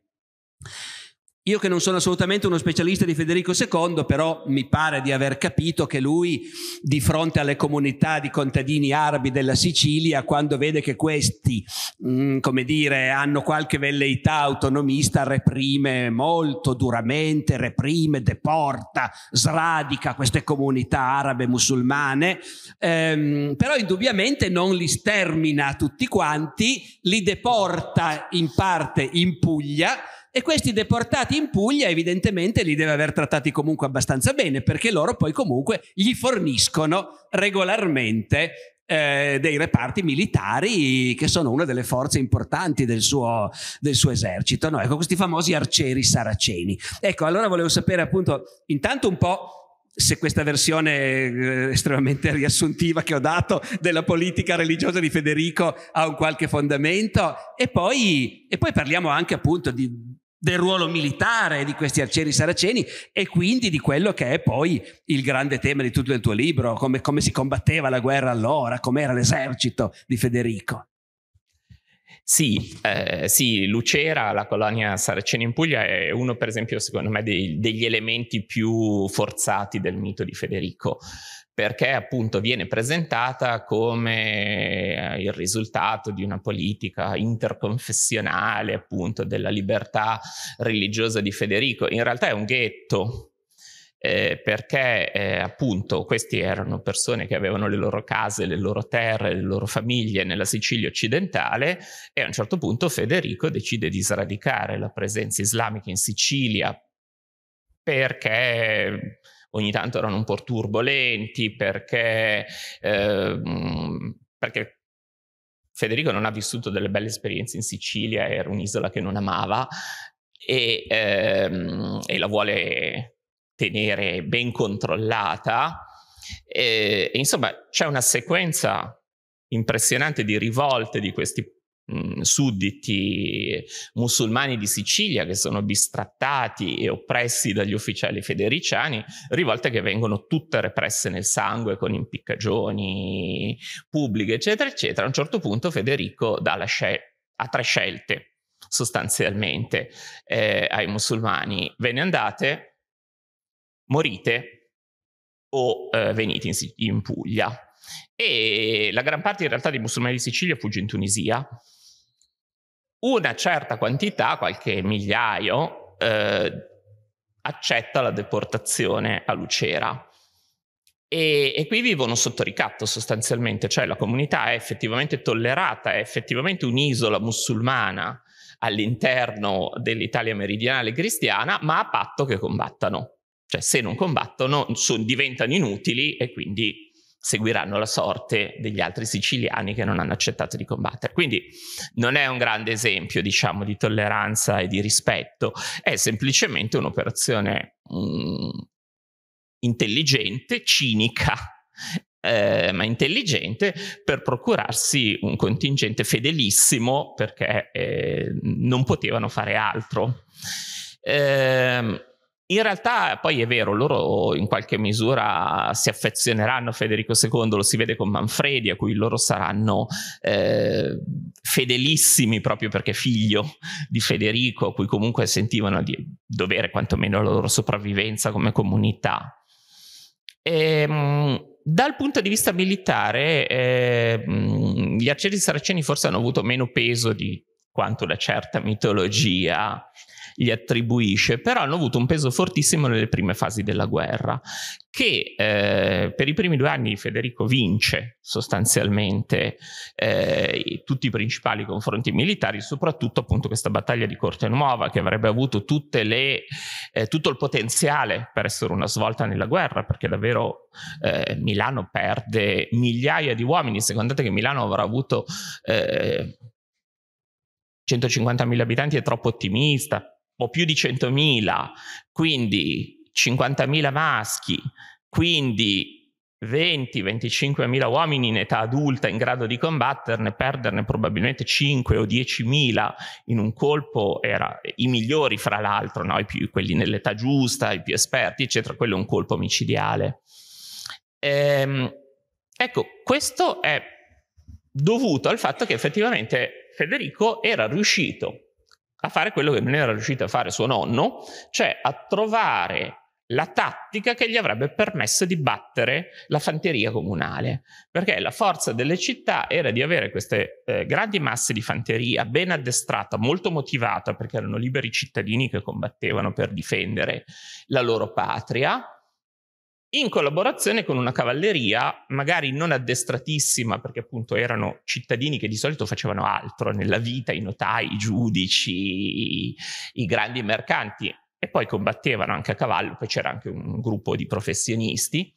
Speaker 1: Io che non sono assolutamente uno specialista di Federico II, però mi pare di aver capito che lui, di fronte alle comunità di contadini arabi della Sicilia, quando vede che questi, mm, come dire, hanno qualche velleità autonomista, reprime molto duramente, reprime, deporta, sradica queste comunità arabe musulmane, ehm, però indubbiamente non li stermina tutti quanti, li deporta in parte in Puglia, e questi deportati in Puglia evidentemente li deve aver trattati comunque abbastanza bene perché loro poi comunque gli forniscono regolarmente eh, dei reparti militari che sono una delle forze importanti del suo, del suo esercito, no? ecco, questi famosi arcieri saraceni. Ecco, allora volevo sapere appunto intanto un po' se questa versione eh, estremamente riassuntiva che ho dato della politica religiosa di Federico ha un qualche fondamento e poi, e poi parliamo anche appunto di, del ruolo militare di questi arcieri saraceni e quindi di quello che è poi il grande tema di tutto il tuo libro, come, come si combatteva la guerra allora, com'era l'esercito di Federico.
Speaker 2: Sì, eh, sì, Lucera, la colonia saracena in Puglia, è uno, per esempio, secondo me, dei, degli elementi più forzati del mito di Federico perché appunto viene presentata come eh, il risultato di una politica interconfessionale, appunto della libertà religiosa di Federico. In realtà è un ghetto. Eh, perché eh, appunto queste erano persone che avevano le loro case, le loro terre, le loro famiglie nella Sicilia occidentale e a un certo punto Federico decide di sradicare la presenza islamica in Sicilia perché ogni tanto erano un po' turbolenti perché, eh, perché Federico non ha vissuto delle belle esperienze in Sicilia, era un'isola che non amava e, ehm, e la vuole tenere ben controllata. E, insomma c'è una sequenza impressionante di rivolte di questi sudditi musulmani di Sicilia che sono bistrattati e oppressi dagli ufficiali federiciani, rivolte che vengono tutte represse nel sangue con impiccagioni pubbliche, eccetera, eccetera. A un certo punto Federico scel- ha tre scelte sostanzialmente eh, ai musulmani: ve ne andate, morite o eh, venite in, in Puglia. E la gran parte in realtà dei musulmani di Sicilia fugge in Tunisia una certa quantità, qualche migliaio, eh, accetta la deportazione a Lucera. E, e, qui vivono sotto ricatto sostanzialmente, cioè la comunità è effettivamente tollerata, è effettivamente un'isola musulmana all'interno dell'Italia meridionale cristiana, ma a patto che combattano. Cioè se non combattono son, diventano inutili e quindi seguiranno la sorte degli altri siciliani che non hanno accettato di combattere. Quindi non è un grande esempio, diciamo, di tolleranza e di rispetto, è semplicemente un'operazione mh, mm, intelligente, cinica, eh, ma intelligente per procurarsi un contingente fedelissimo perché eh, non potevano fare altro. Eh, in realtà poi è vero, loro in qualche misura si affezioneranno a Federico II, lo si vede con Manfredi, a cui loro saranno eh, fedelissimi proprio perché figlio di Federico, a cui comunque sentivano di dovere quantomeno la loro sopravvivenza come comunità. E, ehm, dal punto di vista militare, eh, gli arcieri saraceni forse hanno avuto meno peso di quanto una certa mitologia gli attribuisce, però hanno avuto un peso fortissimo nelle prime fasi della guerra, che eh, per i primi due anni Federico vince sostanzialmente eh, tutti i principali confronti militari, soprattutto appunto questa battaglia di Corte Nuova che avrebbe avuto le, eh, tutto il potenziale per essere una svolta nella guerra, perché davvero eh, Milano perde migliaia di uomini, secondo contate che Milano avrà avuto... 150.000 eh, abitanti è troppo ottimista, o più di 100.000, quindi 50.000 maschi, quindi 20-25.000 uomini in età adulta in grado di combatterne, perderne probabilmente 5 o 10.000 in un colpo, era i migliori fra l'altro, no? I più, quelli nell'età giusta, i più esperti, eccetera, quello è un colpo omicidiale. Ehm, ecco, questo è dovuto al fatto che effettivamente Federico era riuscito a fare quello che non era riuscito a fare suo nonno, cioè a trovare la tattica che gli avrebbe permesso di battere la fanteria comunale, perché la forza delle città era di avere queste eh, grandi masse di fanteria ben addestrata, molto motivata, perché erano liberi cittadini che combattevano per difendere la loro patria, in collaborazione con una cavalleria magari non addestratissima, perché appunto erano cittadini che di solito facevano altro nella vita, i notai, i giudici, i, grandi mercanti, e poi combattevano anche a cavallo, poi c'era anche un gruppo di professionisti,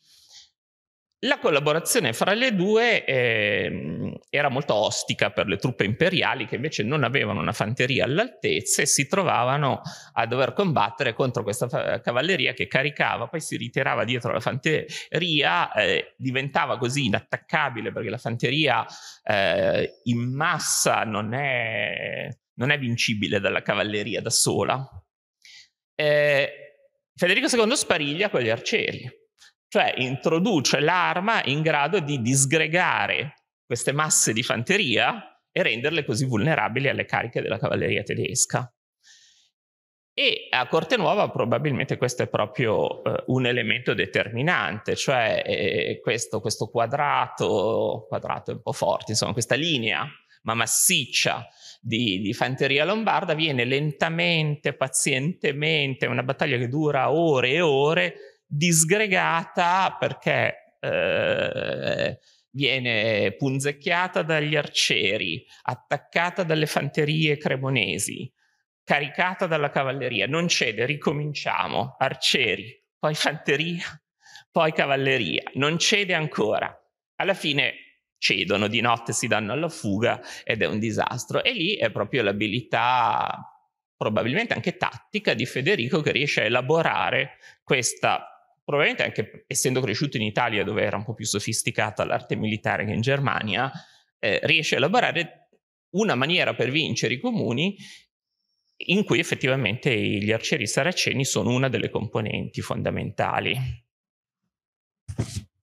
Speaker 2: la collaborazione fra le due eh, era molto ostica per le truppe imperiali che invece non avevano una fanteria all'altezza e si trovavano a dover combattere contro questa cavalleria che caricava, poi si ritirava dietro la fanteria, eh, diventava così inattaccabile perché la fanteria eh, in massa non è, non è, vincibile dalla cavalleria da sola. Eh, Federico II spariglia con gli arcieri cioè introduce l'arma in grado di disgregare queste masse di fanteria e renderle così vulnerabili alle cariche della cavalleria tedesca. E a Corte Nuova probabilmente questo è proprio eh, un elemento determinante, cioè eh, questo, questo, quadrato, quadrato è un po' forte, insomma questa linea, ma massiccia di, di, fanteria lombarda viene lentamente, pazientemente, una battaglia che dura ore e ore, disgregata perché eh, viene punzecchiata dagli arcieri, attaccata dalle fanterie cremonesi, caricata dalla cavalleria, non cede, ricominciamo, arcieri, poi fanteria, poi cavalleria, non cede ancora. Alla fine cedono, di notte si danno alla fuga ed è un disastro. E lì è proprio l'abilità probabilmente anche tattica di Federico che riesce a elaborare questa probabilmente anche essendo cresciuto in Italia dove era un po' più sofisticata l'arte militare che in Germania, eh, riesce a elaborare una maniera per vincere i comuni in cui effettivamente gli arcieri saraceni sono una delle componenti fondamentali.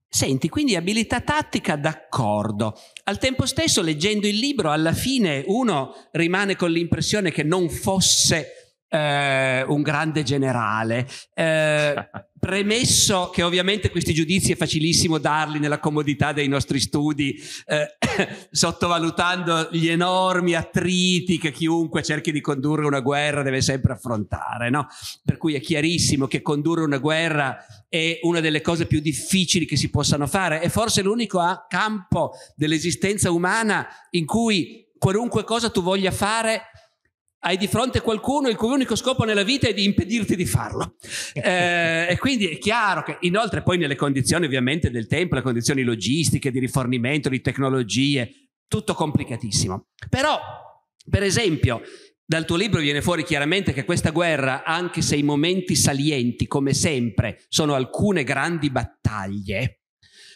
Speaker 1: Senti, quindi abilità tattica d'accordo. Al tempo stesso, leggendo il libro, alla fine uno rimane con l'impressione che non fosse eh, un grande generale. Eh, premesso che ovviamente questi giudizi è facilissimo darli nella comodità dei nostri studi, eh, sottovalutando gli enormi attriti che chiunque cerchi di condurre una guerra deve sempre affrontare. No? Per cui è chiarissimo che condurre una guerra è una delle cose più difficili che si possano fare, è forse l'unico campo dell'esistenza umana in cui qualunque cosa tu voglia fare hai di fronte qualcuno il cui unico scopo nella vita è di impedirti di farlo. Eh, e quindi è chiaro che inoltre poi nelle condizioni ovviamente del tempo, le condizioni logistiche, di rifornimento, di tecnologie, tutto complicatissimo. Però, per esempio, dal tuo libro viene fuori chiaramente che questa guerra, anche se i momenti salienti, come sempre, sono alcune grandi battaglie,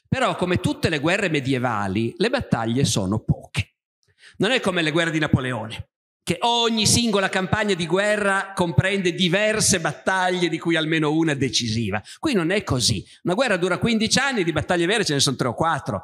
Speaker 1: però come tutte le guerre medievali, le battaglie sono poche. Non è come le guerre di Napoleone, che ogni singola campagna di guerra comprende diverse battaglie di cui almeno una decisiva. Qui non è così. Una guerra dura 15 anni, di battaglie vere ce ne sono 3 o 4.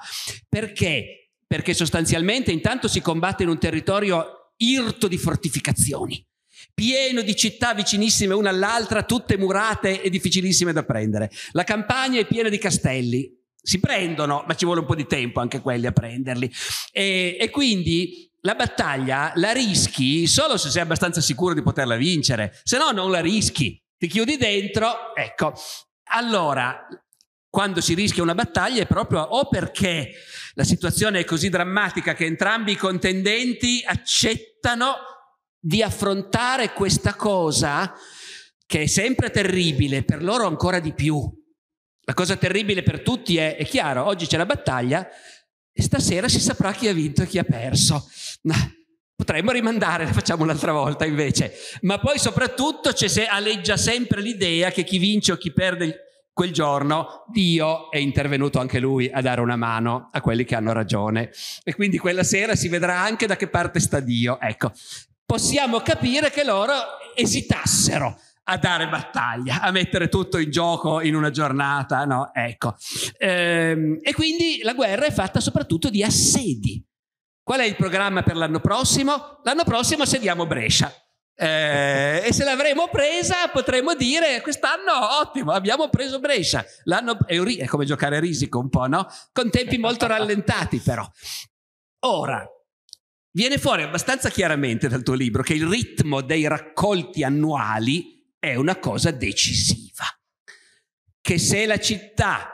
Speaker 1: Perché? Perché sostanzialmente intanto si combatte in un territorio irto di fortificazioni pieno di città vicinissime una all'altra, tutte murate e difficilissime da prendere. La campagna è piena di castelli, si prendono, ma ci vuole un po' di tempo anche quelli a prenderli. E, e quindi la battaglia la rischi solo se sei abbastanza sicuro di poterla vincere, se no non la rischi, ti chiudi dentro, ecco. Allora, quando si rischia una battaglia è proprio o perché la situazione è così drammatica che entrambi i contendenti accettano di affrontare questa cosa che è sempre terribile, per loro ancora di più. La cosa terribile per tutti è, è chiaro, oggi c'è la battaglia, e stasera si saprà chi ha vinto e chi ha perso. Potremmo rimandare, la facciamo un'altra volta invece. Ma poi soprattutto c'è se alleggia sempre l'idea che chi vince o chi perde quel giorno Dio è intervenuto anche lui a dare una mano a quelli che hanno ragione. E quindi quella sera si vedrà anche da che parte sta Dio. Ecco, possiamo capire che loro esitassero a dare battaglia, a mettere tutto in gioco in una giornata, no? Ecco. Ehm, e quindi la guerra è fatta soprattutto di assedi. Qual è il programma per l'anno prossimo? L'anno prossimo assediamo Brescia. Eh, e se l'avremo presa potremmo dire quest'anno ottimo abbiamo preso Brescia l'anno, è, come giocare a risico un po' no? con tempi molto rallentati però ora viene fuori abbastanza chiaramente dal tuo libro che il ritmo dei raccolti annuali è una cosa decisiva. Che se la città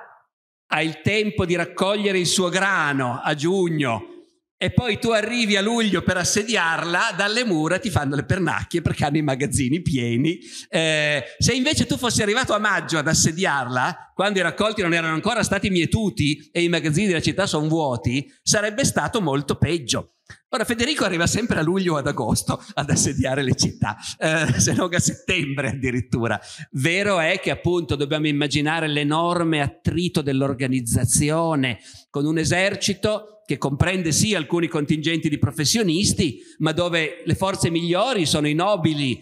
Speaker 1: ha il tempo di raccogliere il suo grano a giugno e poi tu arrivi a luglio per assediarla, dalle mura ti fanno le pernacchie perché hanno i magazzini pieni. Eh, se invece tu fossi arrivato a maggio ad assediarla, quando i raccolti non erano ancora stati mietuti e i magazzini della città sono vuoti, sarebbe stato molto peggio. Ora Federico arriva sempre a luglio o ad agosto ad assediare le città, eh, se non a settembre addirittura. Vero è che appunto dobbiamo immaginare l'enorme attrito dell'organizzazione con un esercito che comprende sì alcuni contingenti di professionisti, ma dove le forze migliori sono i nobili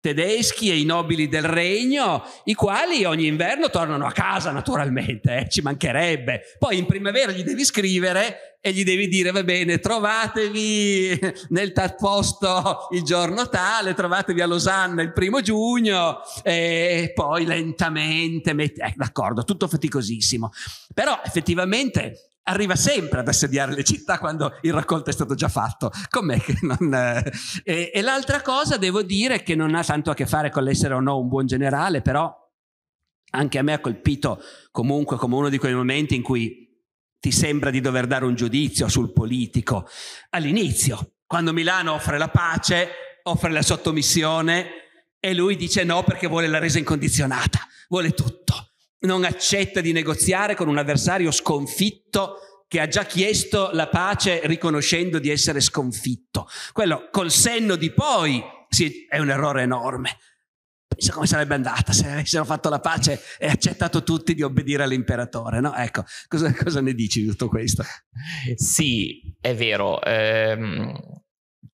Speaker 1: tedeschi e i nobili del regno, i quali ogni inverno tornano a casa naturalmente, eh, ci mancherebbe. Poi in primavera gli devi scrivere e gli devi dire va bene, trovatevi nel tal posto il giorno tale, trovatevi a Losanna il primo giugno e poi lentamente, met- eh, d'accordo, tutto faticosissimo. Però effettivamente arriva sempre ad assediare le città quando il raccolto è stato già fatto. Com'è che non... Eh, e, e l'altra cosa devo dire che non ha tanto a che fare con l'essere o no un buon generale, però anche a me ha colpito comunque come uno di quei momenti in cui ti sembra di dover dare un giudizio sul politico. All'inizio, quando Milano offre la pace, offre la sottomissione e lui dice no perché vuole la resa incondizionata, vuole tutto non accetta di negoziare con un avversario sconfitto che ha già chiesto la pace riconoscendo di essere sconfitto. Quello col senno di poi sì, è un errore enorme. Pensa come sarebbe andata se avessero fatto la pace e accettato tutti di obbedire all'imperatore, no? Ecco, cosa, cosa ne dici di tutto questo?
Speaker 2: Sì, è vero. Ehm,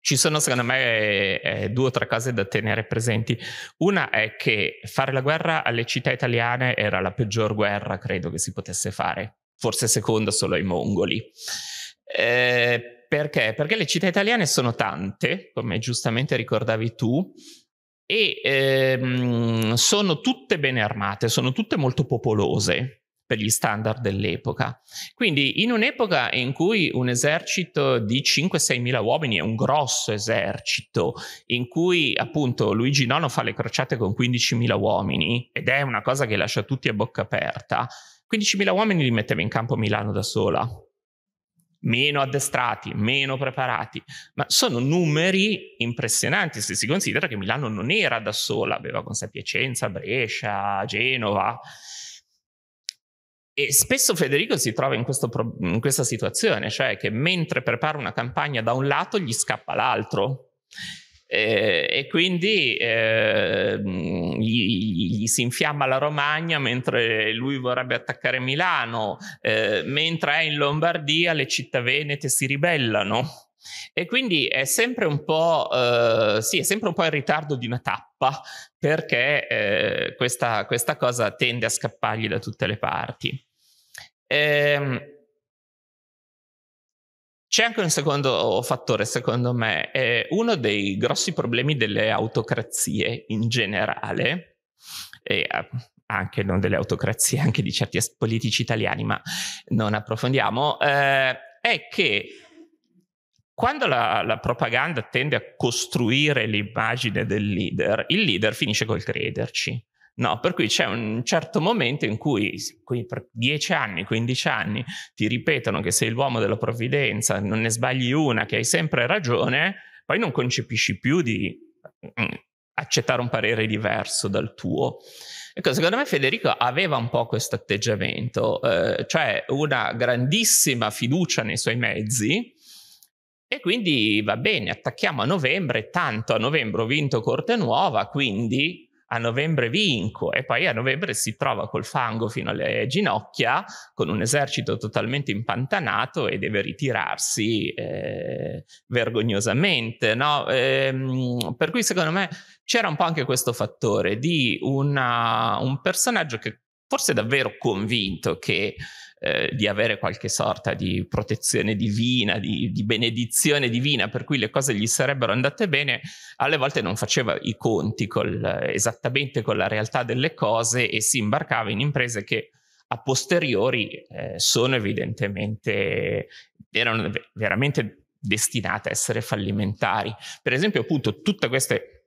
Speaker 2: ci sono secondo me eh, eh, due o tre cose da tenere presenti. Una è che fare la guerra alle città italiane era la peggior guerra, credo, che si potesse fare, forse seconda solo ai mongoli. Eh, perché? Perché le città italiane sono tante, come giustamente ricordavi tu, e ehm, sono tutte bene armate, sono tutte molto popolose per gli standard dell'epoca. Quindi in un'epoca in cui un esercito di 5-6 mila uomini è un grosso esercito, in cui appunto Luigi IX fa le crociate con 15 mila uomini, ed è una cosa che lascia tutti a bocca aperta, 15 mila uomini li metteva in campo Milano da sola, meno addestrati, meno preparati, ma sono numeri impressionanti se si considera che Milano non era da sola, aveva con sé Piacenza, Brescia, Genova. E spesso Federico si trova in, pro- in, questa situazione, cioè che mentre prepara una campagna da un lato gli scappa l'altro. Eh, e quindi eh, gli, gli, si infiamma la Romagna mentre lui vorrebbe attaccare Milano, eh, mentre è in Lombardia le città venete si ribellano. E quindi è sempre un po', eh, sì, è sempre un po' in ritardo di una tappa perché eh, questa, questa, cosa tende a scappargli da tutte le parti. Ehm, c'è anche un secondo fattore, secondo me. Eh, uno dei grossi problemi delle autocrazie in generale, e eh, anche non delle autocrazie, anche di certi politici italiani, ma non approfondiamo, eh, è che quando la, la, propaganda tende a costruire l'immagine del leader, il leader finisce col crederci. No, per cui c'è un certo momento in cui, per 10 anni, 15 anni ti ripetono che sei l'uomo della provvidenza, non ne sbagli una, che hai sempre ragione, poi non concepisci più di mm, accettare un parere diverso dal tuo. Ecco, secondo me Federico aveva un po' questo atteggiamento, eh, cioè una grandissima fiducia nei suoi mezzi, e quindi va bene, attacchiamo a novembre, tanto a novembre ho vinto Corte Nuova, quindi a novembre vinco e poi a novembre si trova col fango fino alle ginocchia, con un esercito totalmente impantanato e deve ritirarsi eh, vergognosamente. No? Ehm, per cui secondo me c'era un po' anche questo fattore di una, un personaggio che forse è davvero convinto che eh, di avere qualche sorta di protezione divina, di, di, benedizione divina, per cui le cose gli sarebbero andate bene, alle volte non faceva i conti col, esattamente con la realtà delle cose e si imbarcava in imprese che a posteriori eh, sono evidentemente, erano veramente destinate a essere fallimentari. Per esempio, appunto, tutte queste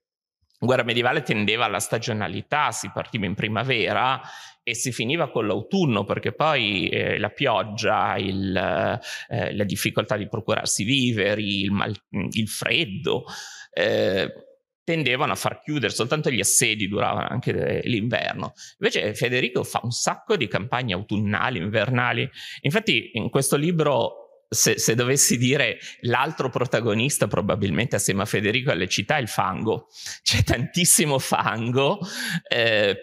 Speaker 2: guerra medievale tendeva alla stagionalità, si partiva in primavera e si finiva con l'autunno perché poi eh, la pioggia, il, eh, la difficoltà di procurarsi viveri, il, mal, il freddo eh, tendevano a far chiudere, soltanto gli assedi duravano anche eh, l'inverno. Invece Federico fa un sacco di campagne autunnali, invernali, infatti in questo libro se, se, dovessi dire l'altro protagonista, probabilmente assieme a Federico alle città, è il fango. C'è tantissimo fango. Eh,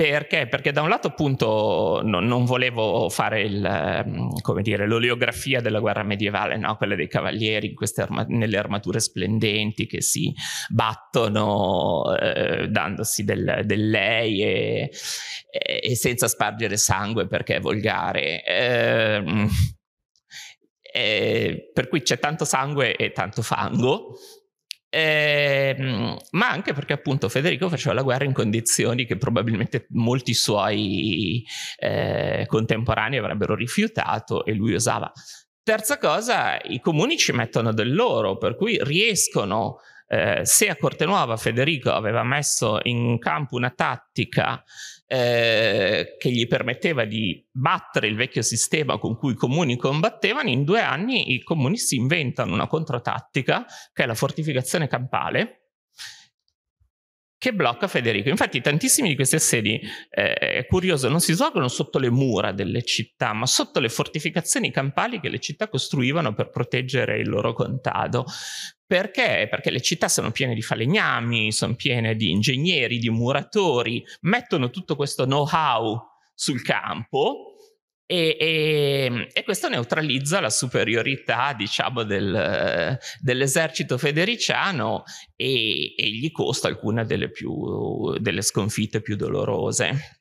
Speaker 2: perché? Perché da un lato appunto no, non volevo fare il, ehm, dire, l'oleografia della guerra medievale, no? quella dei cavalieri arma- nelle armature splendenti che si battono eh, dandosi del, del lei e, e, senza spargere sangue perché è volgare. Eh, eh, per cui c'è tanto sangue e tanto fango eh, ma anche perché appunto Federico faceva la guerra in condizioni che probabilmente molti suoi eh, contemporanei avrebbero rifiutato e lui usava. Terza cosa, i comuni ci mettono del loro, per cui riescono, eh, se a Corte Nuova Federico aveva messo in campo una tattica eh, che gli permetteva di battere il vecchio sistema con cui i comuni combattevano, in due anni i comuni si inventano una controtattica che è la fortificazione campale, che blocca Federico. Infatti tantissimi di questi assedi, eh, è curioso, non si svolgono sotto le mura delle città, ma sotto le fortificazioni campali che le città costruivano per proteggere il loro contado. Perché? Perché le città sono piene di falegnami, sono piene di ingegneri, di muratori, mettono tutto questo know-how sul campo e, e, e, questo neutralizza la superiorità, diciamo, del, dell'esercito federiciano e, e, gli costa alcune delle, più, delle sconfitte più dolorose.